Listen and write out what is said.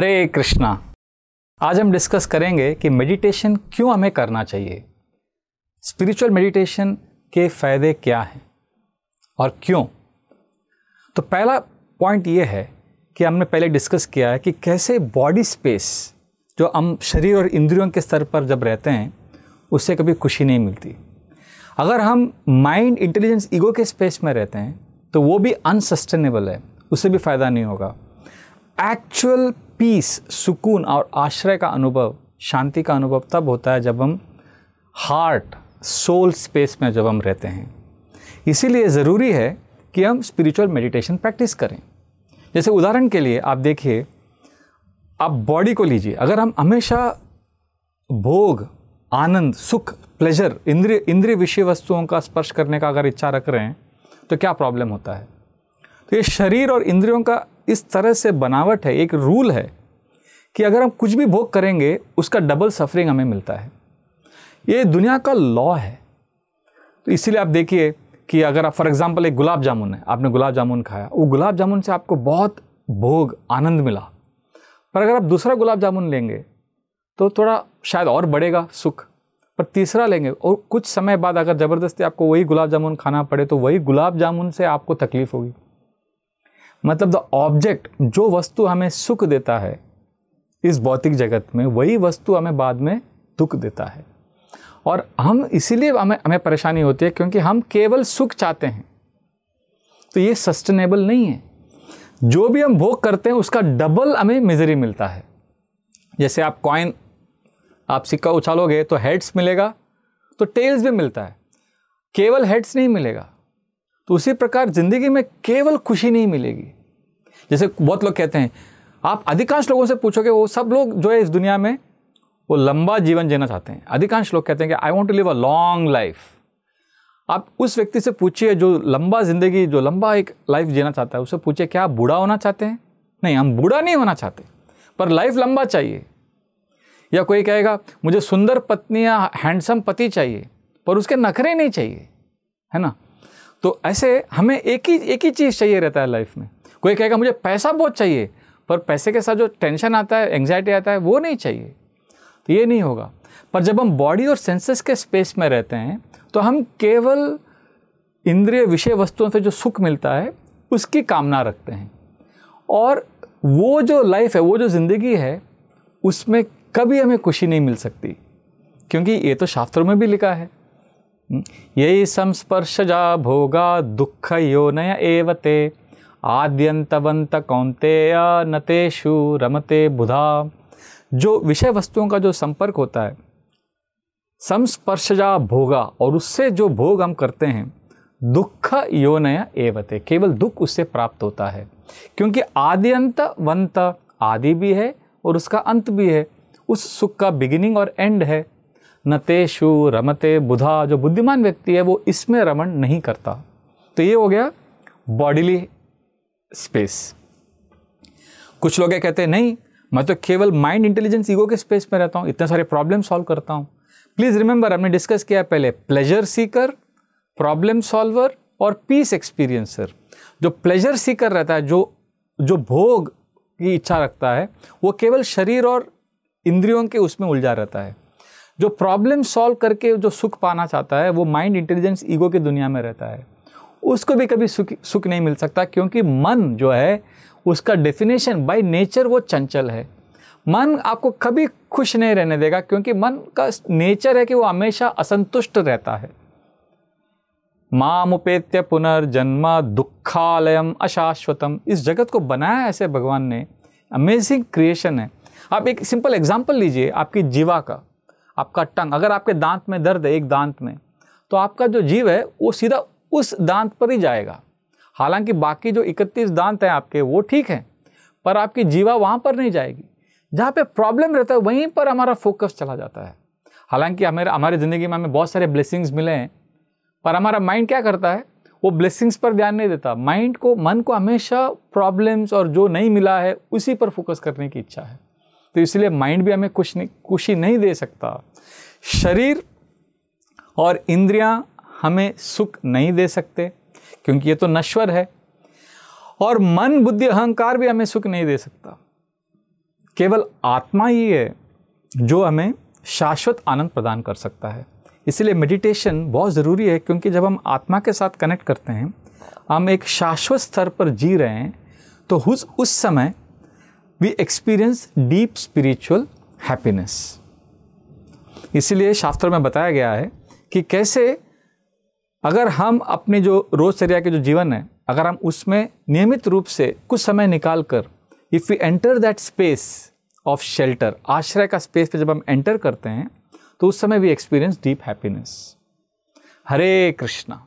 हरे कृष्णा आज हम डिस्कस करेंगे कि मेडिटेशन क्यों हमें करना चाहिए स्पिरिचुअल मेडिटेशन के फ़ायदे क्या हैं और क्यों तो पहला पॉइंट ये है कि हमने पहले डिस्कस किया है कि कैसे बॉडी स्पेस जो हम शरीर और इंद्रियों के स्तर पर जब रहते हैं उससे कभी खुशी नहीं मिलती अगर हम माइंड इंटेलिजेंस ईगो के स्पेस में रहते हैं तो वो भी अनसस्टेनेबल है उससे भी फ़ायदा नहीं होगा एक्चुअल पीस सुकून और आश्रय का अनुभव शांति का अनुभव तब होता है जब हम हार्ट सोल स्पेस में जब हम रहते हैं इसीलिए ज़रूरी है कि हम स्पिरिचुअल मेडिटेशन प्रैक्टिस करें जैसे उदाहरण के लिए आप देखिए आप बॉडी को लीजिए अगर हम हमेशा भोग आनंद सुख प्लेजर इंद्रिय इंद्रिय विषय वस्तुओं का स्पर्श करने का अगर इच्छा रख रहे हैं तो क्या प्रॉब्लम होता है तो ये शरीर और इंद्रियों का इस तरह से बनावट है एक रूल है कि अगर हम कुछ भी भोग करेंगे उसका डबल सफरिंग हमें मिलता है ये दुनिया का लॉ है तो इसीलिए आप देखिए कि अगर आप फॉर एग्ज़ाम्पल एक गुलाब जामुन है आपने गुलाब जामुन खाया वो गुलाब जामुन से आपको बहुत भोग आनंद मिला पर अगर आप दूसरा गुलाब जामुन लेंगे तो थोड़ा शायद और बढ़ेगा सुख पर तीसरा लेंगे और कुछ समय बाद अगर ज़बरदस्ती आपको वही गुलाब जामुन खाना पड़े तो वही गुलाब जामुन से आपको तकलीफ़ होगी मतलब द ऑब्जेक्ट जो वस्तु हमें सुख देता है इस भौतिक जगत में वही वस्तु हमें बाद में दुख देता है और हम इसीलिए हमें हमें परेशानी होती है क्योंकि हम केवल सुख चाहते हैं तो ये सस्टेनेबल नहीं है जो भी हम भोग करते हैं उसका डबल हमें मिजरी मिलता है जैसे आप कॉइन आप सिक्का उछालोगे तो हेड्स मिलेगा तो टेल्स भी मिलता है केवल हेड्स नहीं मिलेगा तो उसी प्रकार ज़िंदगी में केवल खुशी नहीं मिलेगी जैसे बहुत लोग कहते हैं आप अधिकांश लोगों से पूछोगे वो सब लोग जो है इस दुनिया में वो लंबा जीवन जीना चाहते हैं अधिकांश लोग कहते हैं कि I want to live a long life आप उस व्यक्ति से पूछिए जो लंबा ज़िंदगी जो लंबा एक लाइफ जीना चाहता है उससे पूछिए क्या आप बूढ़ा होना चाहते हैं नहीं हम बूढ़ा नहीं होना चाहते पर लाइफ लंबा चाहिए या कोई कहेगा मुझे सुंदर पत्नी या हैंडसम पति चाहिए पर उसके नखरे नहीं चाहिए है ना तो ऐसे हमें एक ही एक ही चीज़ चाहिए रहता है लाइफ में कोई कहेगा मुझे पैसा बहुत चाहिए पर पैसे के साथ जो टेंशन आता है एंग्जाइटी आता है वो नहीं चाहिए तो ये नहीं होगा पर जब हम बॉडी और सेंसेस के स्पेस में रहते हैं तो हम केवल इंद्रिय विषय वस्तुओं से जो सुख मिलता है उसकी कामना रखते हैं और वो जो लाइफ है वो जो ज़िंदगी है उसमें कभी हमें खुशी नहीं मिल सकती क्योंकि ये तो शास्त्रों में भी लिखा है यही जा भोगा दुख योनय एवते आद्यंतवंत कौंतेय नतेषु रमते बुधा जो विषय वस्तुओं का जो संपर्क होता है संस्पर्शजा भोगा और उससे जो भोग हम करते हैं दुख योनय एवते केवल दुख उससे प्राप्त होता है क्योंकि आद्यंत वंत आदि भी है और उसका अंत भी है उस सुख का बिगिनिंग और एंड है नतेशु रमते बुधा जो बुद्धिमान व्यक्ति है वो इसमें रमन नहीं करता तो ये हो गया बॉडीली स्पेस कुछ लोग कहते हैं नहीं मैं तो केवल माइंड इंटेलिजेंस ईगो के स्पेस में रहता हूँ इतने सारे प्रॉब्लम सॉल्व करता हूँ प्लीज़ रिमेंबर हमने डिस्कस किया पहले प्लेजर सीकर प्रॉब्लम सॉल्वर और पीस एक्सपीरियंसर जो प्लेजर सीकर रहता है जो जो भोग की इच्छा रखता है वो केवल शरीर और इंद्रियों के उसमें उलझा रहता है जो प्रॉब्लम सॉल्व करके जो सुख पाना चाहता है वो माइंड इंटेलिजेंस ईगो की दुनिया में रहता है उसको भी कभी सुख सुख नहीं मिल सकता क्योंकि मन जो है उसका डेफिनेशन बाय नेचर वो चंचल है मन आपको कभी खुश नहीं रहने देगा क्योंकि मन का नेचर है कि वो हमेशा असंतुष्ट रहता है मामुपेत्य पुनर्जन्म दुखालयम अशाश्वतम इस जगत को बनाया ऐसे भगवान ने अमेजिंग क्रिएशन है आप एक सिंपल एग्जाम्पल लीजिए आपकी जीवा का आपका टंग अगर आपके दांत में दर्द है एक दांत में तो आपका जो जीव है वो सीधा उस दांत पर ही जाएगा हालांकि बाकी जो 31 दांत हैं आपके वो ठीक हैं पर आपकी जीवा वहाँ पर नहीं जाएगी जहाँ पे प्रॉब्लम रहता है वहीं पर हमारा फोकस चला जाता है हालांकि हमारे हमारे ज़िंदगी में हमें बहुत सारे ब्लेसिंग्स मिले हैं पर हमारा माइंड क्या करता है वो ब्लेसिंग्स पर ध्यान नहीं देता माइंड को मन को हमेशा प्रॉब्लम्स और जो नहीं मिला है उसी पर फोकस करने की इच्छा है तो इसलिए माइंड भी हमें कुछ नहीं खुशी नहीं दे सकता शरीर और इंद्रियां हमें सुख नहीं दे सकते क्योंकि ये तो नश्वर है और मन बुद्धि अहंकार भी हमें सुख नहीं दे सकता केवल आत्मा ही है जो हमें शाश्वत आनंद प्रदान कर सकता है इसलिए मेडिटेशन बहुत ज़रूरी है क्योंकि जब हम आत्मा के साथ कनेक्ट करते हैं हम एक शाश्वत स्तर पर जी रहे हैं तो उस उस समय we experience deep spiritual happiness इसलिए शास्त्र में बताया गया है कि कैसे अगर हम अपने जो रोज़चर्या के जो जीवन है अगर हम उसमें नियमित रूप से कुछ समय निकाल कर if we enter that space of shelter आश्रय का स्पेस पे जब हम एंटर करते हैं तो उस समय we experience deep happiness Hare Krishna